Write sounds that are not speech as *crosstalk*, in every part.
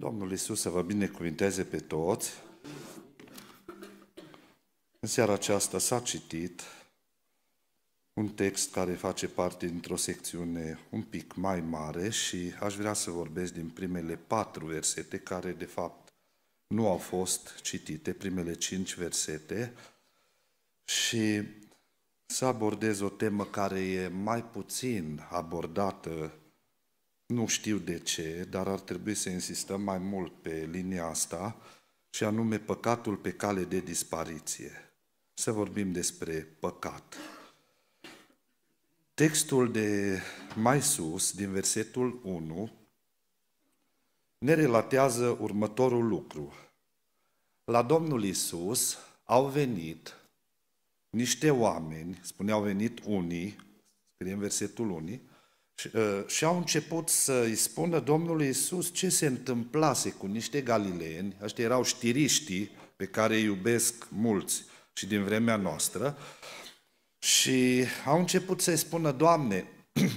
Domnul Iisus să vă binecuvinteze pe toți. În seara aceasta s-a citit un text care face parte dintr-o secțiune un pic mai mare și aș vrea să vorbesc din primele patru versete care, de fapt, nu au fost citite, primele cinci versete, și să abordez o temă care e mai puțin abordată nu știu de ce, dar ar trebui să insistăm mai mult pe linia asta, și anume păcatul pe cale de dispariție. Să vorbim despre păcat. Textul de mai sus, din versetul 1, ne relatează următorul lucru. La Domnul Isus au venit niște oameni, Spuneau venit unii, scrie în versetul 1, Uh, și au început să îi spună Domnului Isus ce se întâmplase cu niște galileeni, ăștia erau știriștii pe care îi iubesc mulți și din vremea noastră, și au început să-i spună, Doamne, *clears throat*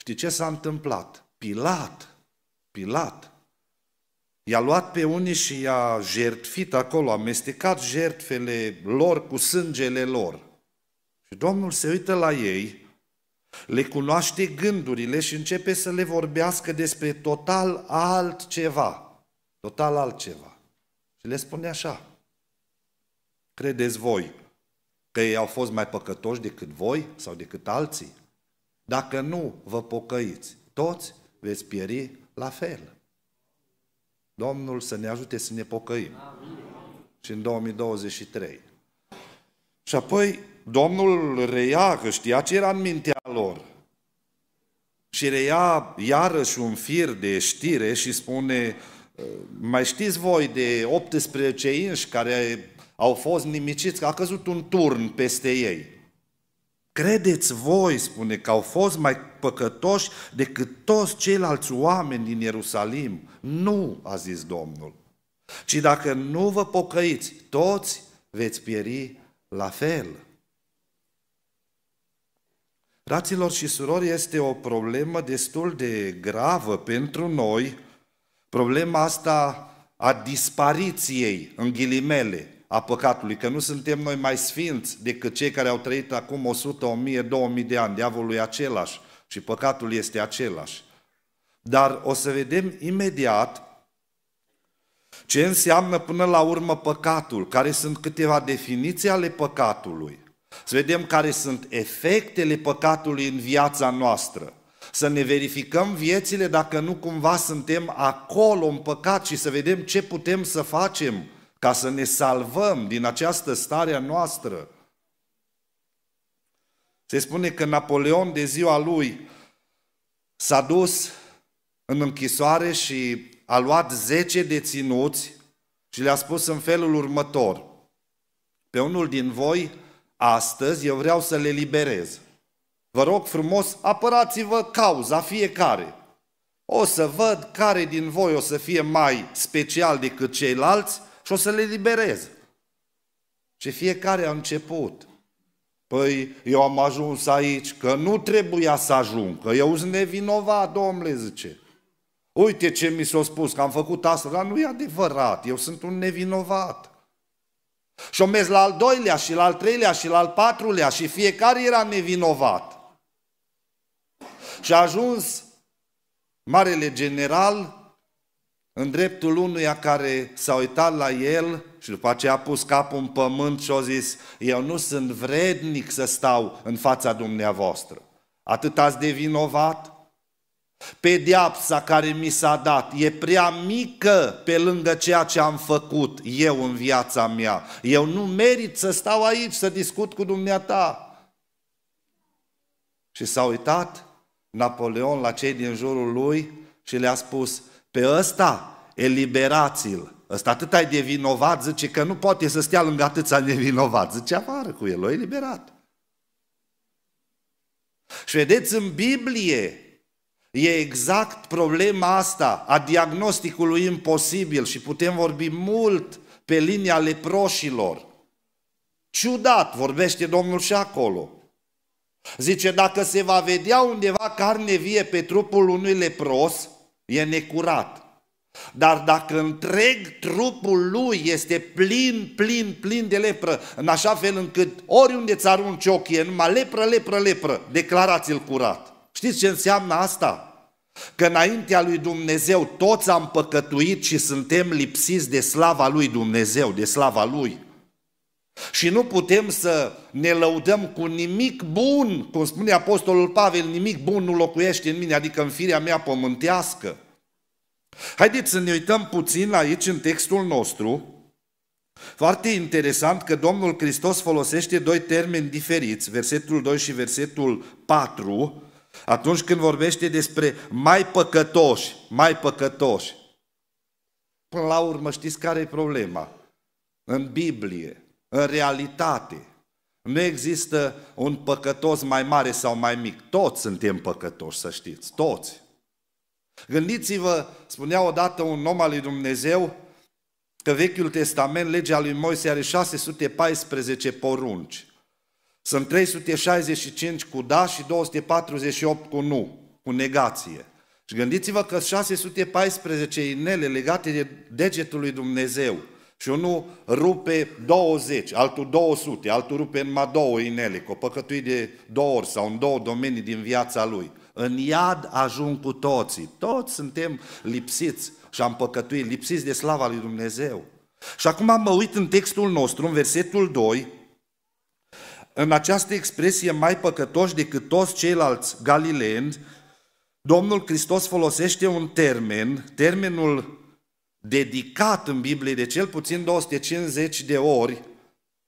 știi ce s-a întâmplat? Pilat, Pilat, i-a luat pe unii și i-a jertfit acolo, a amestecat jertfele lor cu sângele lor. Și Domnul se uită la ei le cunoaște gândurile și începe să le vorbească despre total altceva. Total altceva. Și le spune așa. Credeți voi că ei au fost mai păcătoși decât voi sau decât alții? Dacă nu vă pocăiți, toți veți pieri la fel. Domnul să ne ajute să ne pocăim. Amin. Și în 2023. Și apoi Domnul reia, că știa ce era în mintea lor, și reia iarăși un fir de știre și spune, ă, mai știți voi de 18 inși care au fost nimiciți, că a căzut un turn peste ei. Credeți voi, spune, că au fost mai păcătoși decât toți ceilalți oameni din Ierusalim? Nu, a zis Domnul. Ci dacă nu vă pocăiți, toți veți pieri la fel. Fraților și surori, este o problemă destul de gravă pentru noi, problema asta a dispariției, în ghilimele, a păcatului, că nu suntem noi mai sfinți decât cei care au trăit acum 100, 1000, 2000 de ani. Diavolul e același și păcatul este același. Dar o să vedem imediat ce înseamnă până la urmă păcatul, care sunt câteva definiții ale păcatului. Să vedem care sunt efectele păcatului în viața noastră. Să ne verificăm viețile dacă nu cumva suntem acolo în păcat și să vedem ce putem să facem ca să ne salvăm din această stare a noastră. Se spune că Napoleon de ziua lui s-a dus în închisoare și a luat 10 deținuți și le-a spus în felul următor. Pe unul din voi Astăzi eu vreau să le liberez. Vă rog frumos, apărați-vă cauza fiecare. O să văd care din voi o să fie mai special decât ceilalți și o să le liberez. Și fiecare a început. Păi eu am ajuns aici, că nu trebuia să ajung, că eu sunt nevinovat, domnule, zice. Uite ce mi s-a spus, că am făcut asta, dar nu e adevărat, eu sunt un nevinovat. Și o mers la al doilea și la al treilea și la al patrulea și fiecare era nevinovat. Și a ajuns marele general în dreptul unuia care s-a uitat la el și după aceea a pus capul în pământ și a zis, eu nu sunt vrednic să stau în fața dumneavoastră. Atât ați devinovat, Pediapsa care mi s-a dat e prea mică pe lângă ceea ce am făcut eu în viața mea. Eu nu merit să stau aici să discut cu dumneata. Și s-a uitat Napoleon la cei din jurul lui și le-a spus, pe ăsta eliberați-l. Ăsta ai de vinovat, zice că nu poate să stea lângă atâția nevinovat. Zice, afară cu el, o eliberat. Și vedeți, în Biblie, E exact problema asta a diagnosticului imposibil și putem vorbi mult pe linia leproșilor. Ciudat, vorbește Domnul și acolo. Zice, dacă se va vedea undeva carne vie pe trupul unui lepros, e necurat. Dar dacă întreg trupul lui este plin, plin, plin de lepră, în așa fel încât oriunde ți arunci ochii, e numai lepră, lepră, lepră, declarați-l curat. Știți ce înseamnă asta? Că înaintea lui Dumnezeu toți am păcătuit și suntem lipsiți de slava lui Dumnezeu, de slava lui. Și nu putem să ne lăudăm cu nimic bun, cum spune Apostolul Pavel, nimic bun nu locuiește în mine, adică în firea mea pământească. Haideți să ne uităm puțin aici în textul nostru. Foarte interesant că Domnul Hristos folosește doi termeni diferiți, versetul 2 și versetul 4, atunci când vorbește despre mai păcătoși, mai păcătoși, până la urmă știți care e problema? În Biblie, în realitate, nu există un păcătos mai mare sau mai mic. Toți suntem păcătoși, să știți, toți. Gândiți-vă, spunea odată un om al lui Dumnezeu, că Vechiul Testament, legea lui Moise, are 614 porunci. Sunt 365 cu da și 248 cu nu, cu negație. Și gândiți-vă că 614 inele legate de degetul lui Dumnezeu și unul rupe 20, altul 200, altul rupe numai două inele, că o păcătui de două ori sau în două domenii din viața lui. În iad ajung cu toții. Toți suntem lipsiți și am păcătuit, lipsiți de slava lui Dumnezeu. Și acum mă uit în textul nostru, în versetul 2, în această expresie mai păcătoși decât toți ceilalți galileeni, Domnul Hristos folosește un termen, termenul dedicat în Biblie de cel puțin 250 de ori,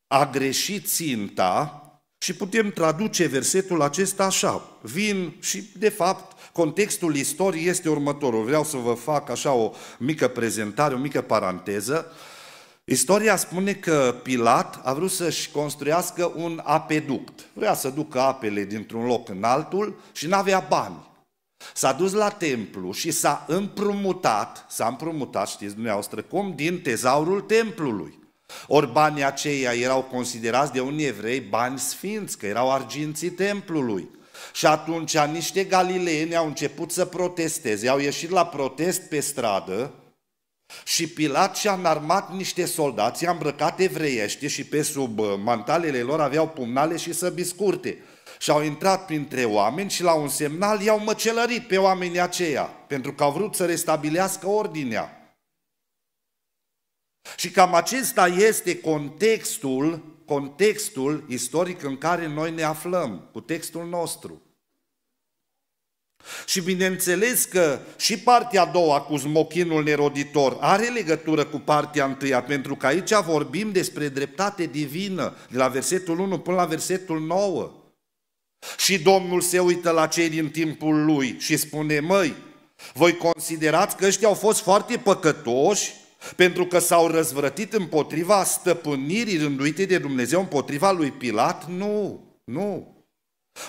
a greșit ținta și putem traduce versetul acesta așa. Vin și, de fapt, contextul istoriei este următorul. Vreau să vă fac așa o mică prezentare, o mică paranteză. Istoria spune că Pilat a vrut să-și construiască un apeduct. Vrea să ducă apele dintr-un loc în altul și nu avea bani. S-a dus la templu și s-a împrumutat, s-a împrumutat, știți dumneavoastră cum, din tezaurul templului. Ori banii aceia erau considerați de unii evrei bani sfinți, că erau arginții templului. Și atunci niște galileeni au început să protesteze, au ieșit la protest pe stradă, și Pilat și-a înarmat niște soldați, i-a îmbrăcat evreiește și pe sub uh, mantalele lor aveau pumnale și săbi scurte. Și au intrat printre oameni și la un semnal i-au măcelărit pe oamenii aceia, pentru că au vrut să restabilească ordinea. Și cam acesta este contextul, contextul istoric în care noi ne aflăm, cu textul nostru. Și bineînțeles că și partea a doua cu smochinul neroditor are legătură cu partea întâia, pentru că aici vorbim despre dreptate divină, de la versetul 1 până la versetul 9. Și Domnul se uită la cei din timpul lui și spune, măi, voi considerați că ăștia au fost foarte păcătoși pentru că s-au răzvrătit împotriva stăpânirii rânduite de Dumnezeu, împotriva lui Pilat? Nu, nu.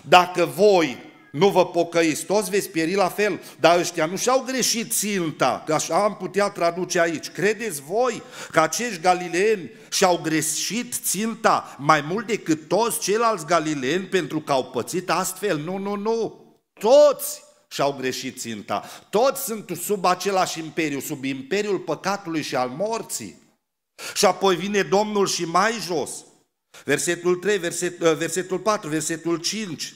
Dacă voi nu vă pocăiți, toți veți pieri la fel, dar ăștia nu și-au greșit ținta, că așa am putea traduce aici. Credeți voi că acești galileeni și-au greșit ținta mai mult decât toți ceilalți galileeni pentru că au pățit astfel? Nu, nu, nu! Toți și-au greșit ținta. Toți sunt sub același imperiu, sub imperiul păcatului și al morții. Și apoi vine Domnul și mai jos. Versetul 3, verset, versetul 4, versetul 5.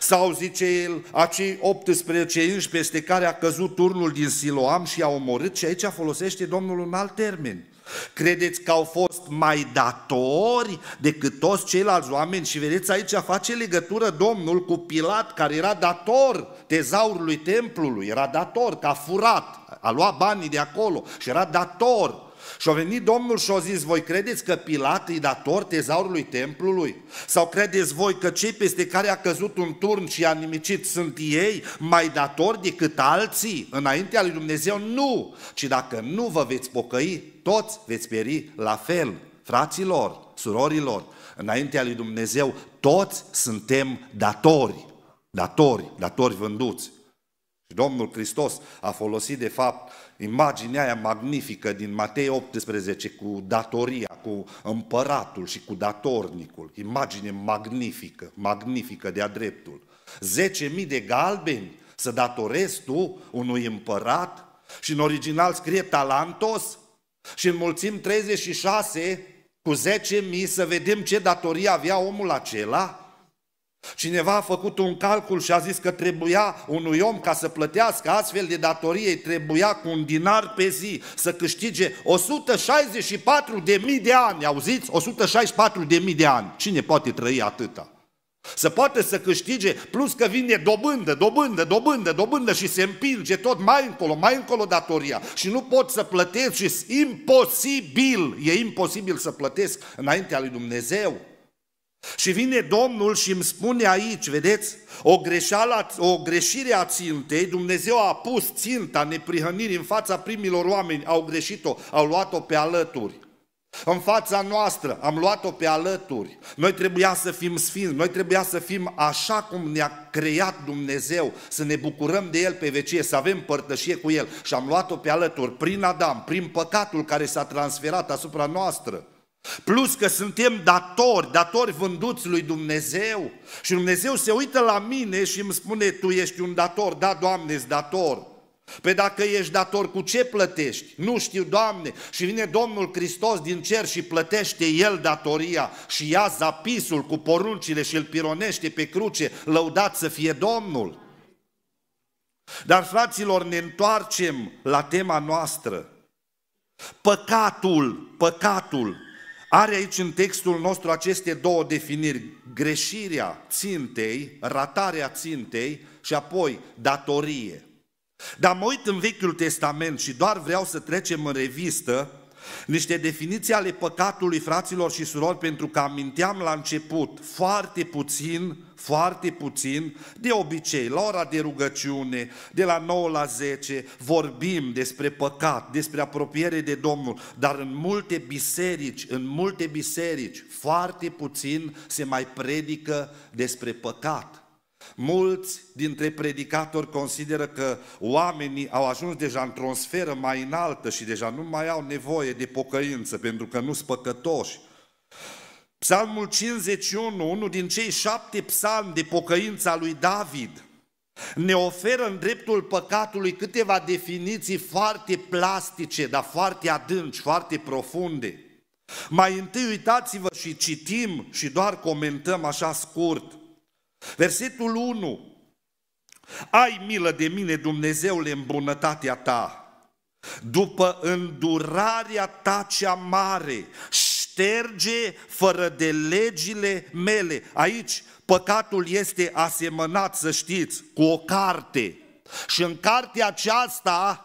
Sau, zice el, acei 18 inși peste care a căzut turnul din Siloam și a omorât și aici folosește Domnul un alt termen. Credeți că au fost mai datori decât toți ceilalți oameni? Și vedeți, aici face legătură Domnul cu Pilat, care era dator tezaurului templului, era dator, că a furat, a luat banii de acolo și era dator și a venit Domnul și a zis, voi credeți că Pilat îi dator tezaurului templului? Sau credeți voi că cei peste care a căzut un turn și a nimicit sunt ei mai datori decât alții înaintea lui Dumnezeu? Nu! Ci dacă nu vă veți pocăi, toți veți pieri la fel. Fraților, surorilor, înaintea lui Dumnezeu, toți suntem datori, datori, datori vânduți. Și Domnul Hristos a folosit, de fapt, imaginea aia magnifică din Matei 18 cu datoria, cu împăratul și cu datornicul. Imagine magnifică, magnifică de-a dreptul. 10.000 de galbeni să datorezi tu unui împărat și în original scrie talantos și înmulțim 36 cu 10.000 să vedem ce datorie avea omul acela Cineva a făcut un calcul și a zis că trebuia unui om ca să plătească astfel de datorie, trebuia cu un dinar pe zi să câștige 164 de mii de ani, auziți? 164 de mii de ani. Cine poate trăi atâta? Să poate să câștige, plus că vine dobândă, dobândă, dobândă, dobândă și se împinge tot mai încolo, mai încolo datoria și nu pot să plătesc și imposibil, e imposibil să plătesc înaintea lui Dumnezeu. Și vine Domnul și îmi spune aici, vedeți, o, greșeală, o greșire a țintei, Dumnezeu a pus ținta neprihănirii în fața primilor oameni, au greșit-o, au luat-o pe alături. În fața noastră am luat-o pe alături. Noi trebuia să fim sfinți, noi trebuia să fim așa cum ne-a creat Dumnezeu, să ne bucurăm de El pe vecie, să avem părtășie cu El. Și am luat-o pe alături, prin Adam, prin păcatul care s-a transferat asupra noastră. Plus că suntem datori, datori vânduți lui Dumnezeu. Și Dumnezeu se uită la mine și îmi spune, tu ești un dator, da, Doamne, ești dator. Pe dacă ești dator, cu ce plătești? Nu știu, Doamne. Și vine Domnul Hristos din cer și plătește El datoria și ia zapisul cu poruncile și îl pironește pe cruce, lăudat să fie Domnul. Dar, fraților, ne întoarcem la tema noastră. Păcatul, păcatul, are aici în textul nostru aceste două definiri, greșirea țintei, ratarea țintei și apoi datorie. Dar mă uit în Vechiul Testament și doar vreau să trecem în revistă niște definiții ale păcatului, fraților și surori, pentru că aminteam la început, foarte puțin, foarte puțin, de obicei, la ora de rugăciune, de la 9 la 10, vorbim despre păcat, despre apropiere de Domnul, dar în multe biserici, în multe biserici, foarte puțin se mai predică despre păcat Mulți dintre predicatori consideră că oamenii au ajuns deja într-o sferă mai înaltă și deja nu mai au nevoie de pocăință pentru că nu sunt păcătoși. Psalmul 51, unul din cei șapte psalmi de pocăința lui David, ne oferă în dreptul păcatului câteva definiții foarte plastice, dar foarte adânci, foarte profunde. Mai întâi uitați-vă și citim și doar comentăm așa scurt. Versetul 1. Ai milă de mine, Dumnezeule, în bunătatea ta, după îndurarea ta cea mare, șterge fără de legile mele. Aici păcatul este asemănat, să știți, cu o carte. Și în cartea aceasta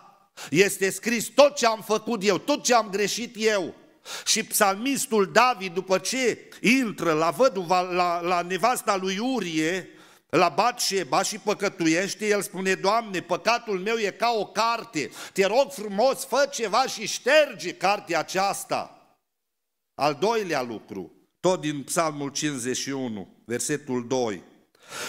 este scris tot ce am făcut eu, tot ce am greșit eu. Și psalmistul David, după ce intră la văduva, la, la nevasta lui Urie, la Batșeba și păcătuiește, el spune, Doamne, păcatul meu e ca o carte, te rog frumos, fă ceva și șterge cartea aceasta. Al doilea lucru, tot din Psalmul 51, versetul 2.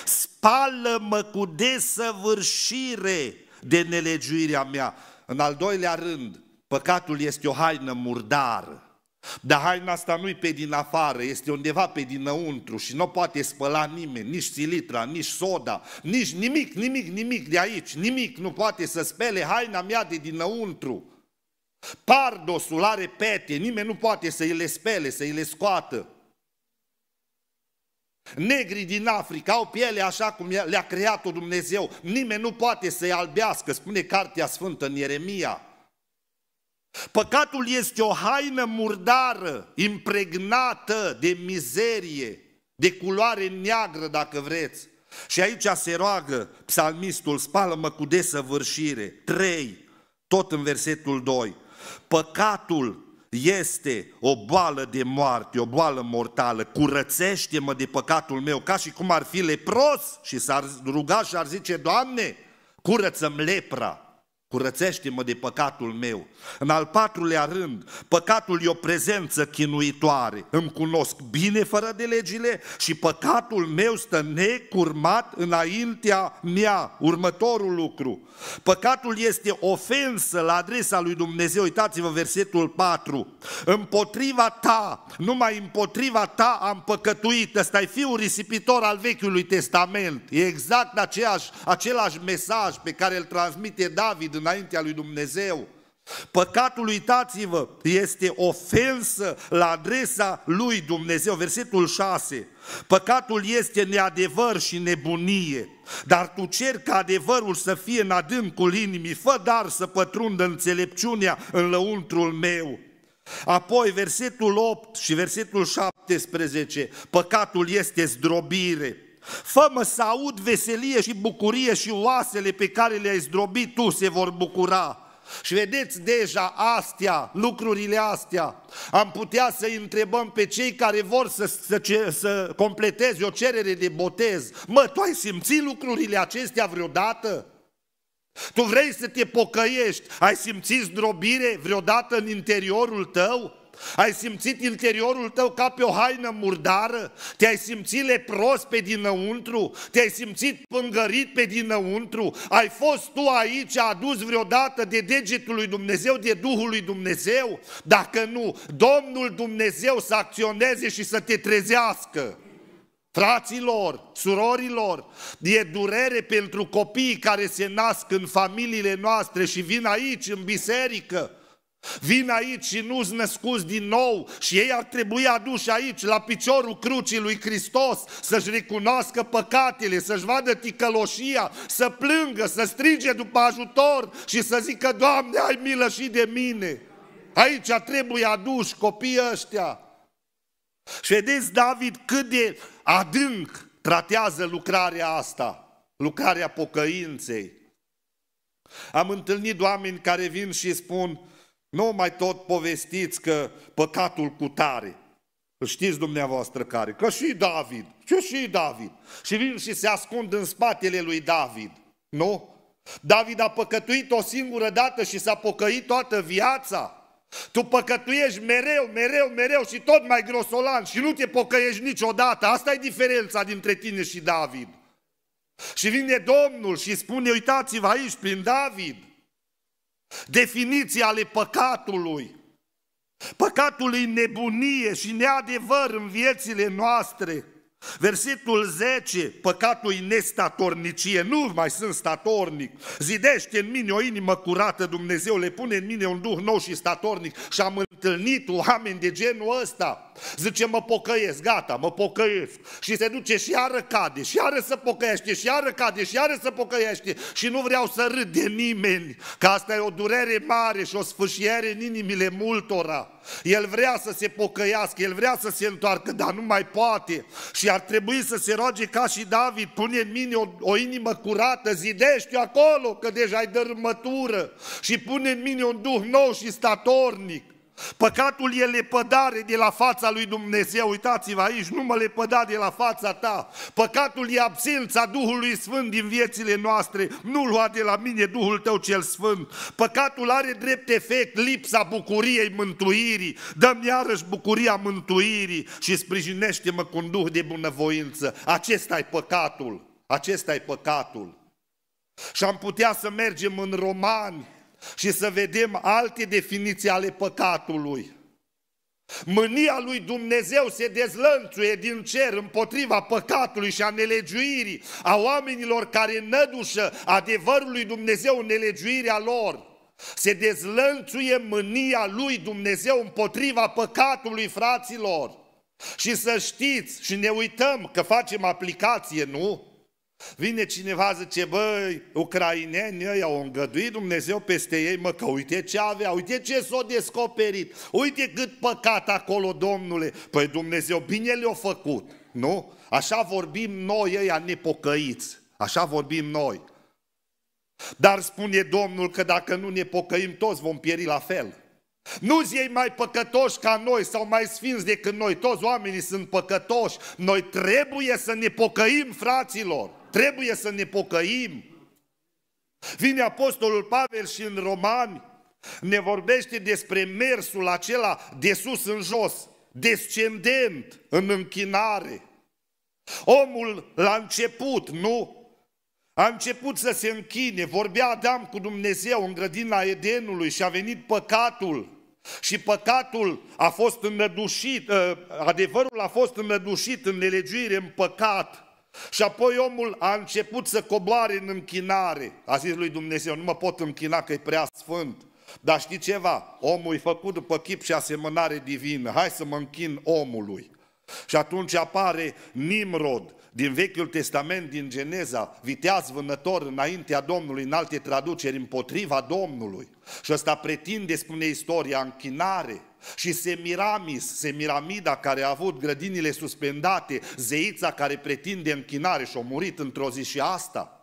Spală-mă cu desăvârșire de nelegiuirea mea. În al doilea rând, păcatul este o haină murdară. Dar haina asta nu-i pe din afară, este undeva pe dinăuntru și nu poate spăla nimeni, nici silitra, nici soda, nici nimic, nimic, nimic de aici, nimic nu poate să spele haina mea de dinăuntru. Pardosul are pete, nimeni nu poate să îi le spele, să îi le scoată. Negrii din Africa au piele așa cum le-a creat-o Dumnezeu, nimeni nu poate să-i albească, spune Cartea Sfântă în Ieremia. Păcatul este o haină murdară, impregnată de mizerie, de culoare neagră, dacă vreți. Și aici se roagă psalmistul, spală-mă cu desăvârșire. 3, tot în versetul 2. Păcatul este o boală de moarte, o boală mortală, curățește-mă de păcatul meu, ca și cum ar fi lepros și s-ar ruga și ar zice, Doamne, curăță-mi lepra curățește-mă de păcatul meu. În al patrulea rând, păcatul e o prezență chinuitoare. Îmi cunosc bine fără de legile și păcatul meu stă necurmat înaintea mea. Următorul lucru, păcatul este ofensă la adresa lui Dumnezeu. Uitați-vă versetul 4. Împotriva ta, numai împotriva ta am păcătuit. Ăsta e fiul risipitor al Vechiului Testament. E exact aceeași, același mesaj pe care îl transmite David în înaintea lui Dumnezeu. Păcatul, uitați-vă, este ofensă la adresa lui Dumnezeu. Versetul 6. Păcatul este neadevăr și nebunie, dar tu ceri ca adevărul să fie în adâncul inimii, fă dar să pătrundă înțelepciunea în lăuntrul meu. Apoi versetul 8 și versetul 17, păcatul este zdrobire. Fă-mă să aud veselie și bucurie și oasele pe care le-ai zdrobit tu se vor bucura. Și vedeți deja astea, lucrurile astea, am putea să întrebăm pe cei care vor să, să, să completeze o cerere de botez. Mă, tu ai simțit lucrurile acestea vreodată? Tu vrei să te pocăiești, ai simțit zdrobire vreodată în interiorul tău? Ai simțit interiorul tău ca pe o haină murdară? Te-ai simțit lepros pe dinăuntru? Te-ai simțit pângărit pe dinăuntru? Ai fost tu aici adus vreodată de degetul lui Dumnezeu, de Duhul lui Dumnezeu? Dacă nu, Domnul Dumnezeu să acționeze și să te trezească. Fraților, surorilor, e durere pentru copiii care se nasc în familiile noastre și vin aici, în biserică Vin aici și nu-ți născuți din nou și ei ar trebui aduși aici, la piciorul crucii lui Hristos, să-și recunoască păcatele, să-și vadă ticăloșia, să plângă, să strige după ajutor și să zică, Doamne, ai milă și de mine. Aici trebuie aduși copiii ăștia. Și vedeți, David, cât de adânc tratează lucrarea asta, lucrarea pocăinței. Am întâlnit oameni care vin și spun, nu mai tot povestiți că păcatul cu tare. Știți dumneavoastră care? Că și David, Ce și David. Și vin și se ascund în spatele lui David. Nu? David a păcătuit o singură dată și s-a pocăit toată viața. Tu păcătuiești mereu, mereu, mereu și tot mai grosolan și nu te pocăiești niciodată. Asta e diferența dintre tine și David. Și vine Domnul și spune, uitați-vă aici, prin David, Definiția ale păcatului. Păcatul e nebunie și neadevăr în viețile noastre. Versetul 10, păcatul nestatornicie, nu mai sunt statornic. Zidește în mine o inimă curată, Dumnezeu le pune în mine un duh nou și statornic și am întâlnit oameni de genul ăsta. Zice, mă pocăiesc, gata, mă pocăiesc. Și se duce și iară cade, și iară să pocăiește, și iară cade, și iară să pocăiește. Și nu vreau să râd de nimeni, că asta e o durere mare și o sfâșiere în inimile multora. El vrea să se pocăiască, el vrea să se întoarcă, dar nu mai poate. Și ar trebui să se roage ca și David, pune în mine o, o inimă curată, zidește acolo că deja ai dărâmătură și pune în mine un duh nou și statornic. Păcatul e lepădare de la fața lui Dumnezeu, uitați-vă aici, nu mă lepăda de la fața ta. Păcatul e absența Duhului Sfânt din viețile noastre, nu lua de la mine Duhul tău cel Sfânt. Păcatul are drept efect lipsa bucuriei mântuirii, dă-mi iarăși bucuria mântuirii și sprijinește-mă cu un Duh de bunăvoință. acesta e păcatul, acesta e păcatul. Și am putea să mergem în Romani, și să vedem alte definiții ale păcatului. Mânia lui Dumnezeu se dezlănțuie din cer împotriva păcatului și a nelegiuirii, a oamenilor care nădușă adevărul lui Dumnezeu în nelegiuirea lor. Se dezlănțuie mânia lui Dumnezeu împotriva păcatului fraților. Și să știți, și ne uităm că facem aplicație, nu? Vine cineva, zice, băi, ucraineni ăia au îngăduit Dumnezeu peste ei, mă, că uite ce avea, uite ce s-a descoperit, uite cât păcat acolo, domnule. Păi Dumnezeu bine le-a făcut, nu? Așa vorbim noi ăia nepocăiți, așa vorbim noi. Dar spune Domnul că dacă nu ne pocăim, toți vom pieri la fel. Nu ei mai păcătoși ca noi sau mai sfinți decât noi, toți oamenii sunt păcătoși. Noi trebuie să ne pocăim, fraților. Trebuie să ne pocăim. Vine Apostolul Pavel și în Romani ne vorbește despre mersul acela de sus în jos, descendent în închinare. Omul la început, nu? A început să se închine, vorbea Adam cu Dumnezeu în grădina Edenului și a venit păcatul. Și păcatul a fost înădușit, ă, adevărul a fost înădușit în nelegiuire, în păcat. Și apoi omul a început să coboare în închinare. A zis lui Dumnezeu, nu mă pot închina că e prea sfânt. Dar știi ceva? Omul e făcut după chip și asemănare divină. Hai să mă închin omului. Și atunci apare Nimrod din Vechiul Testament, din Geneza, viteaz vânător înaintea Domnului, în alte traduceri, împotriva Domnului. Și ăsta pretinde, spune istoria, închinare. Și Semiramis, Semiramida care a avut grădinile suspendate, zeița care pretinde închinare și a murit într-o zi și asta.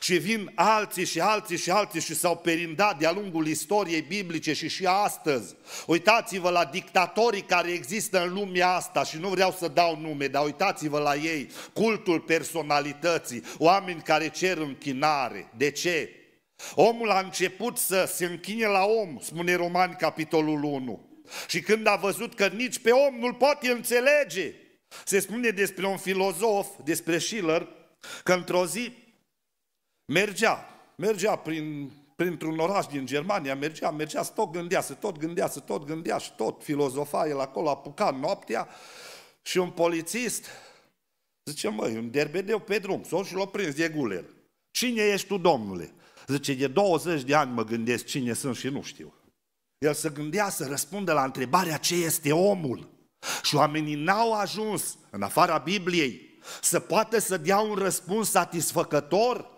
Și vin alții și alții și alții și s-au perindat de-a lungul istoriei biblice și și astăzi. Uitați-vă la dictatorii care există în lumea asta și nu vreau să dau nume, dar uitați-vă la ei, cultul personalității, oameni care cer închinare. De ce? Omul a început să se închine la om, spune Romani capitolul 1. Și când a văzut că nici pe om nu-l poate înțelege, se spune despre un filozof, despre Schiller, că într-o zi mergea, mergea prin, printr-un oraș din Germania, mergea, mergea, tot gândea, se tot gândea, se tot gândea și tot filozofa el acolo, apuca noaptea și un polițist zice, măi, un derbedeu pe drum, s-o și l-a prins, de guler. Cine ești tu, domnule? Zice, de 20 de ani mă gândesc cine sunt și nu știu. El se gândea să răspundă la întrebarea ce este omul. Și oamenii n-au ajuns, în afara Bibliei, să poată să dea un răspuns satisfăcător.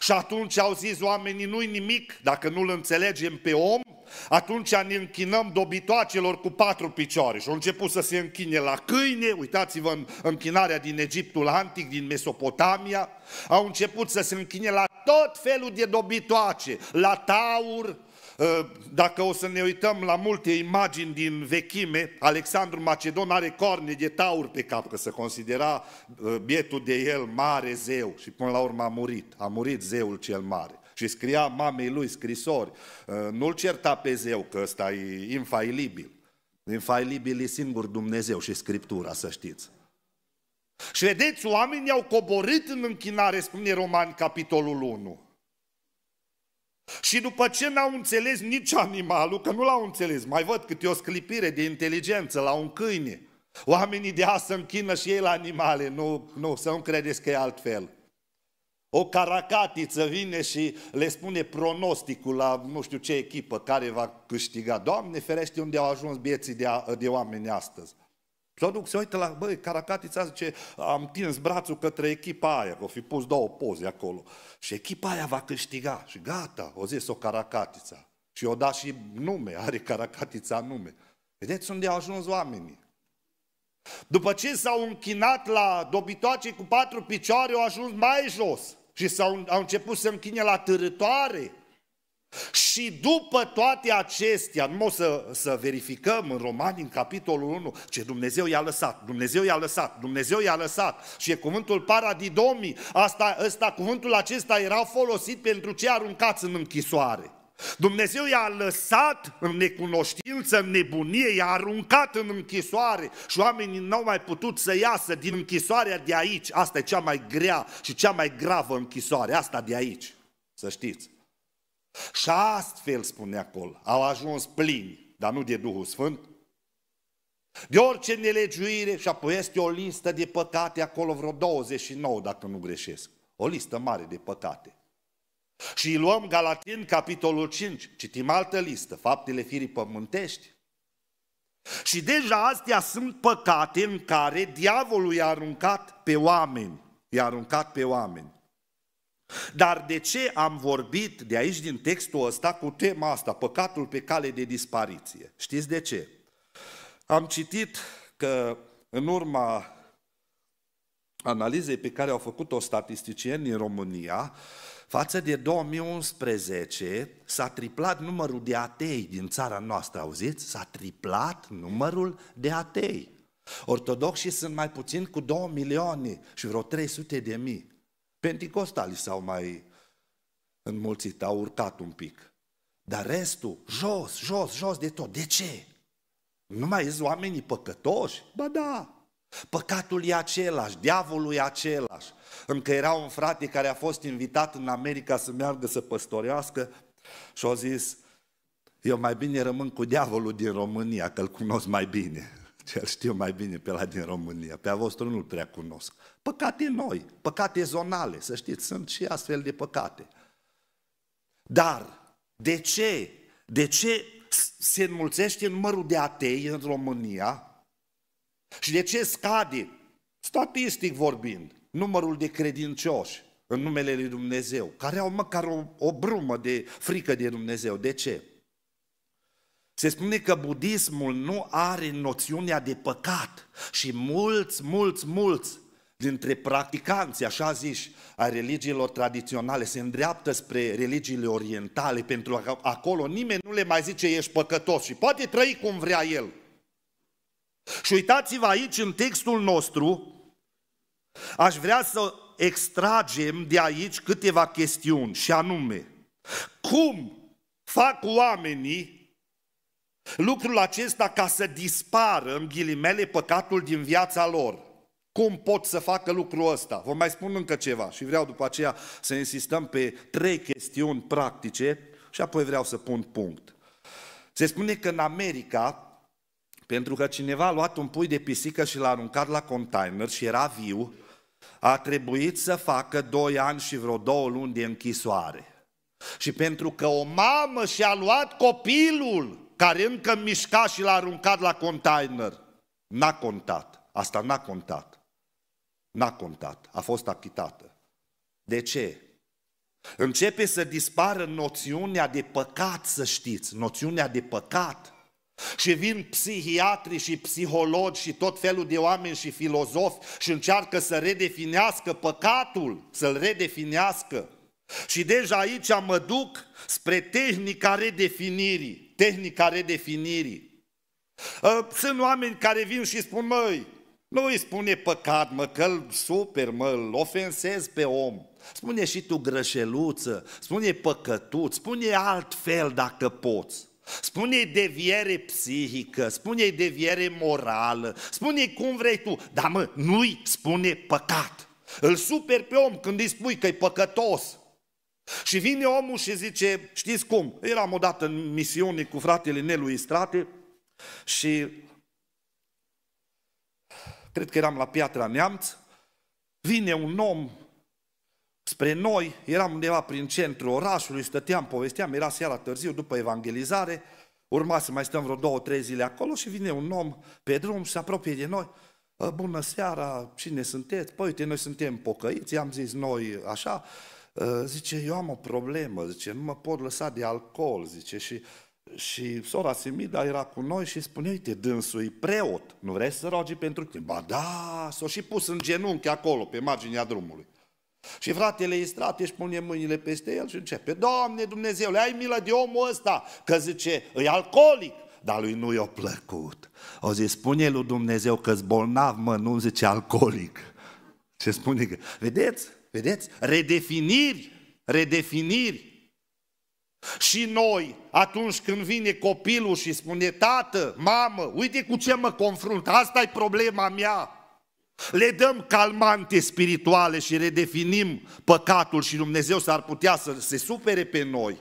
Și atunci au zis oamenii, nu-i nimic dacă nu-l înțelegem pe om, atunci ne închinăm dobitoacelor cu patru picioare. Și au început să se închine la câine, uitați-vă în închinarea din Egiptul antic, din Mesopotamia, au început să se închine la tot felul de dobitoace, la taur, Eh, dacă o să ne uităm la multe imagini din vechime, Alexandru Macedon are corne de taur pe cap, că se considera eh, bietul de el mare zeu și până la urmă a murit, a murit zeul cel mare. Și scria mamei lui scrisori, eh, nu-l certa pe zeu că ăsta e infailibil. Infailibil e singur Dumnezeu și Scriptura, să știți. Și vedeți, oamenii au coborât în închinare, spune Romani capitolul 1. Și după ce n-au înțeles nici animalul, că nu l-au înțeles, mai văd câte o sclipire de inteligență la un câine. Oamenii de azi se închină și ei la animale, nu, nu, să nu credeți că e altfel. O caracatiță vine și le spune pronosticul la nu știu ce echipă care va câștiga. Doamne ferește unde au ajuns bieții de, a, de oameni astăzi. Psodul se uită la, băi, Caracatița zice, am tins brațul către echipa aia, că o fi pus două poze acolo. Și echipa aia va câștiga. Și gata, o zis o Caracatița. Și o da și nume, are Caracatița nume. Vedeți unde au ajuns oamenii. După ce s-au închinat la dobitoacei cu patru picioare, au ajuns mai jos. Și s-au, au început să închine la târătoare. Și după toate acestea, nu o să, să verificăm în Romani, în capitolul 1, ce Dumnezeu i-a lăsat, Dumnezeu i-a lăsat, Dumnezeu i-a lăsat. Și e cuvântul paradidomii, asta, asta, cuvântul acesta era folosit pentru cei aruncați în închisoare. Dumnezeu i-a lăsat în necunoștință, în nebunie, i-a aruncat în închisoare și oamenii n-au mai putut să iasă din închisoarea de aici. Asta e cea mai grea și cea mai gravă închisoare, asta de aici, să știți. Și astfel, spune acolo, au ajuns plini, dar nu de Duhul Sfânt, de orice nelegiuire și apoi este o listă de păcate, acolo vreo 29, dacă nu greșesc. O listă mare de păcate. Și luăm Galatin, capitolul 5, citim altă listă, faptele firii pământești. Și deja astea sunt păcate în care diavolul i-a aruncat pe oameni, i-a aruncat pe oameni. Dar de ce am vorbit de aici din textul ăsta cu tema asta, păcatul pe cale de dispariție? Știți de ce? Am citit că în urma analizei pe care au făcut-o statisticieni în România, față de 2011 s-a triplat numărul de atei din țara noastră, auziți? S-a triplat numărul de atei. Ortodoxii sunt mai puțin cu 2 milioane și vreo 300 de mii. Pentecostalii s-au mai înmulțit, au urcat un pic. Dar restul, jos, jos, jos de tot. De ce? Nu mai sunt oamenii păcătoși? Ba da, Păcatul e același, diavolul e același. Încă era un frate care a fost invitat în America să meargă să păstorească și a zis, eu mai bine rămân cu diavolul din România, că îl cunosc mai bine și el știu mai bine pe la din România, pe a vostru nu-l prea cunosc. Păcate noi, păcate zonale, să știți, sunt și astfel de păcate. Dar de ce? De ce se înmulțește numărul de atei în România? Și de ce scade, statistic vorbind, numărul de credincioși în numele lui Dumnezeu, care au măcar o, o brumă de frică de Dumnezeu? De ce? Se spune că budismul nu are noțiunea de păcat și mulți, mulți, mulți dintre practicanți, așa ziși, a religiilor tradiționale se îndreaptă spre religiile orientale pentru că acolo nimeni nu le mai zice ești păcătos și poate trăi cum vrea el. Și uitați-vă aici în textul nostru, aș vrea să extragem de aici câteva chestiuni și anume, cum fac oamenii Lucrul acesta ca să dispară, în ghilimele, păcatul din viața lor. Cum pot să facă lucrul ăsta? Vă mai spun încă ceva și vreau după aceea să insistăm pe trei chestiuni practice și apoi vreau să pun punct. Se spune că în America, pentru că cineva a luat un pui de pisică și l-a aruncat la container și era viu, a trebuit să facă 2 ani și vreo 2 luni de închisoare. Și pentru că o mamă și-a luat copilul, care încă mișca și l-a aruncat la container. N-a contat. Asta n-a contat. N-a contat. A fost achitată. De ce? Începe să dispară noțiunea de păcat, să știți, noțiunea de păcat. Și vin psihiatri și psihologi și tot felul de oameni și filozofi și încearcă să redefinească păcatul, să-l redefinească. Și deja aici mă duc spre tehnica redefinirii tehnica redefinirii. Ă, sunt oameni care vin și spun, măi, nu îi spune păcat, mă, că super, mă, îl ofensez pe om. Spune și tu grășeluță, spune păcătut, spune altfel dacă poți. Spune deviere psihică, spune deviere morală, spune cum vrei tu, dar mă, nu-i spune păcat. Îl super pe om când îi spui că e păcătos. Și vine omul și zice, știți cum, eram odată în misiune cu fratele Nelu Istrate și cred că eram la Piatra Neamț, vine un om spre noi, eram undeva prin centrul orașului, stăteam, povesteam, era seara târziu după evangelizare, urma să mai stăm vreo două, trei zile acolo și vine un om pe drum și se apropie de noi. Bună seara, cine sunteți? Păi uite, noi suntem pocăiți, am zis noi așa, Uh, zice, eu am o problemă, zice, nu mă pot lăsa de alcool, zice, și, și sora Simida era cu noi și spune, uite, dânsul e preot, nu vrei să rogi pentru tine? Ba da, s și pus în genunchi acolo, pe marginea drumului. Și fratele Istrat își pune mâinile peste el și începe, Doamne Dumnezeule, ai milă de omul ăsta, că zice, e alcoolic, dar lui nu i-a plăcut. O zis, spune lui Dumnezeu că-s bolnav, mă, nu zice alcoolic. Ce spune? Vedeți? Vedeți? Redefiniri, redefiniri. Și noi, atunci când vine copilul și spune, tată, mamă, uite cu ce mă confrunt, asta e problema mea. Le dăm calmante spirituale și redefinim păcatul și Dumnezeu s-ar putea să se supere pe noi.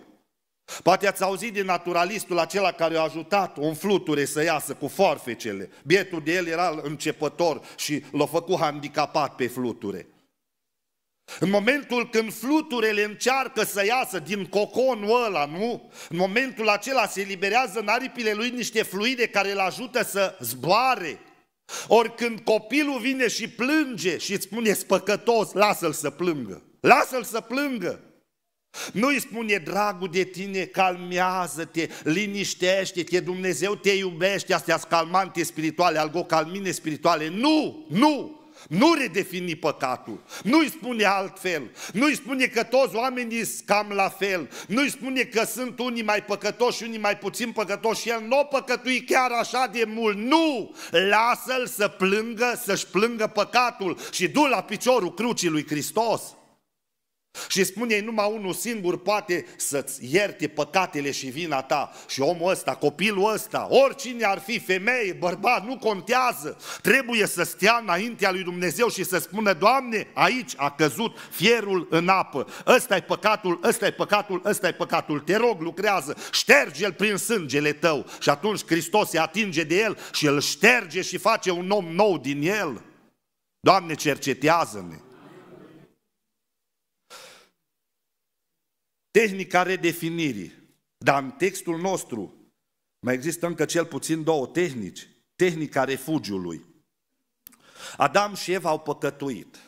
Poate ați auzit de naturalistul acela care a ajutat un fluture să iasă cu forfecele. Bietul de el era începător și l-a făcut handicapat pe fluture. În momentul când fluturele încearcă să iasă din coconul ăla, nu? În momentul acela se eliberează în aripile lui niște fluide care îl ajută să zboare. Ori când copilul vine și plânge și îți spune spăcătos, lasă-l să plângă. Lasă-l să plângă. Nu îi spune, dragul de tine, calmează-te, liniștește-te, Dumnezeu te iubește, astea sunt calmante spirituale, algocalmine spirituale. Nu, nu, nu redefini păcatul, nu-i spune altfel, nu-i spune că toți oamenii sunt cam la fel, nu-i spune că sunt unii mai păcătoși, unii mai puțin păcătoși și el nu o păcătui chiar așa de mult. Nu! Lasă-l să plângă, să-și plângă păcatul și du la piciorul crucii lui Hristos. Și spune, numai unul singur poate să-ți ierte păcatele și vina ta. Și omul ăsta, copilul ăsta, oricine ar fi, femeie, bărbat, nu contează. Trebuie să stea înaintea lui Dumnezeu și să spună, Doamne, aici a căzut fierul în apă. ăsta e păcatul, ăsta e păcatul, ăsta e păcatul. Te rog, lucrează, șterge-l prin sângele tău. Și atunci Hristos se atinge de el și îl șterge și face un om nou din el. Doamne, cercetează-ne. Tehnica redefinirii. Dar în textul nostru mai există încă cel puțin două tehnici. Tehnica refugiului. Adam și Eva au păcătuit.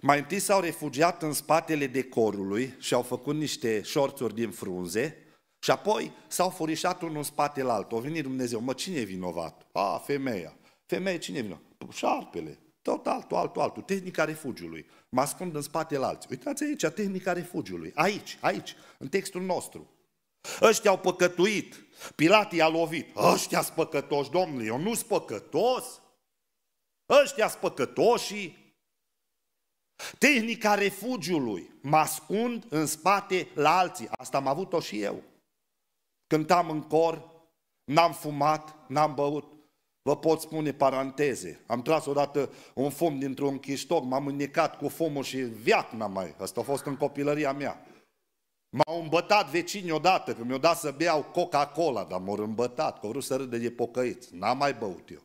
Mai întâi s-au refugiat în spatele decorului și au făcut niște șorțuri din frunze și apoi s-au furișat unul în spatele altul. A venit Dumnezeu, mă, cine e vinovat? A, femeia. Femeie, cine e vinovat? Păi, șarpele tot altul, altul, altul. Tehnica refugiului. Mă ascund în spatele alții. Uitați aici, tehnica refugiului. Aici, aici, în textul nostru. Ăștia au păcătuit. Pilat i-a lovit. Ăștia păcătoși, domnule, eu nu păcătos. Ăștia păcătoși. Tehnica refugiului. Mă ascund în spate la alții. Asta am avut-o și eu. Cântam în cor, n-am fumat, n-am băut. Vă pot spune paranteze. Am tras odată un fum dintr-un chiștoc, m-am înnecat cu fumul și viac n-am mai. Asta a fost în copilăria mea. M-au îmbătat vecini odată, că mi-au dat să beau Coca-Cola, dar m-au îmbătat, că au vrut să râde de pocăiți. N-am mai băut eu.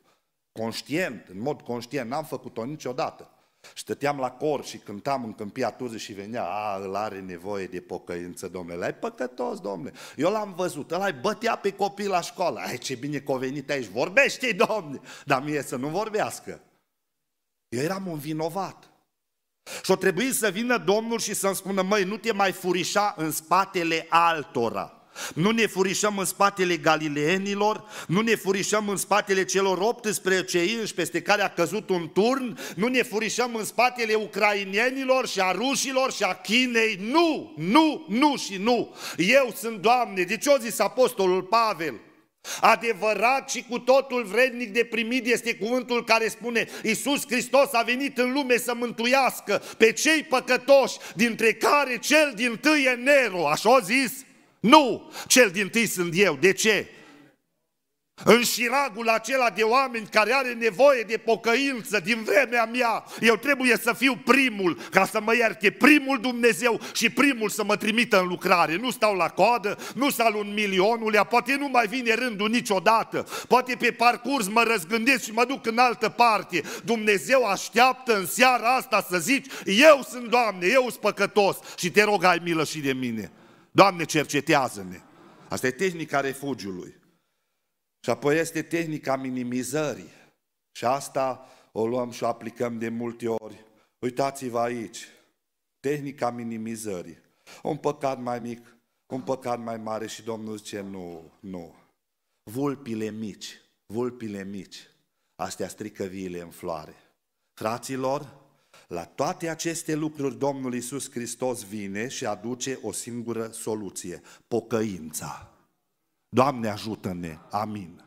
Conștient, în mod conștient, n-am făcut-o niciodată. Stăteam la cor și cântam în câmpia Turzii și venea, a, îl are nevoie de pocăință, domnule, ai păcătos, domnule. Eu l-am văzut, ăla bătea pe copii la școală, ai ce bine că venit aici, vorbește, domne, dar mie să nu vorbească. Eu eram un vinovat. Și o trebuie să vină Domnul și să-mi spună, măi, nu te mai furișa în spatele altora. Nu ne furișăm în spatele galileenilor, nu ne furișăm în spatele celor 18 inși peste care a căzut un turn, nu ne furișăm în spatele ucrainienilor și a rușilor și a Chinei. Nu, nu, nu și nu. Eu sunt Doamne. De ce o zis apostolul Pavel? Adevărat și cu totul vrednic de primit este cuvântul care spune Iisus Hristos a venit în lume să mântuiască pe cei păcătoși, dintre care cel din tâi e Nero, așa zis? Nu! Cel din tâi sunt eu. De ce? În șiragul acela de oameni care are nevoie de pocăință din vremea mea, eu trebuie să fiu primul ca să mă ierte primul Dumnezeu și primul să mă trimită în lucrare. Nu stau la coadă, nu stau în milionul, poate nu mai vine rândul niciodată, poate pe parcurs mă răzgândesc și mă duc în altă parte. Dumnezeu așteaptă în seara asta să zici, eu sunt Doamne, eu sunt păcătos și te rog ai milă și de mine. Doamne, cercetează-ne! Asta e tehnica refugiului. Și apoi este tehnica minimizării. Și asta o luăm și o aplicăm de multe ori. Uitați-vă aici, tehnica minimizării. Un păcat mai mic, un păcat mai mare și Domnul zice nu, nu. Vulpile mici, vulpile mici, astea strică viile în floare. Fraților, la toate aceste lucruri Domnul Iisus Hristos vine și aduce o singură soluție, pocăința. Doamne ajută-ne! Amin!